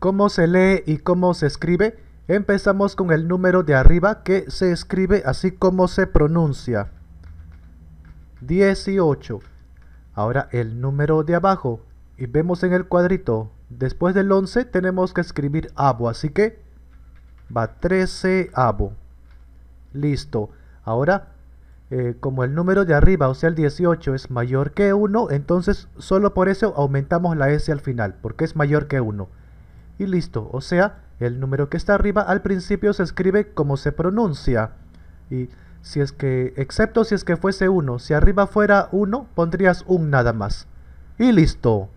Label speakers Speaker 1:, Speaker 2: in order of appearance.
Speaker 1: cómo se lee y cómo se escribe, empezamos con el número de arriba que se escribe así como se pronuncia. 18. Ahora el número de abajo y vemos en el cuadrito, después del 11 tenemos que escribir abo, así que va 13 abo. Listo. Ahora, eh, como el número de arriba, o sea el 18, es mayor que 1, entonces solo por eso aumentamos la S al final, porque es mayor que 1 y listo. O sea, el número que está arriba al principio se escribe como se pronuncia. Y si es que, excepto si es que fuese 1, si arriba fuera 1, pondrías un nada más. Y listo.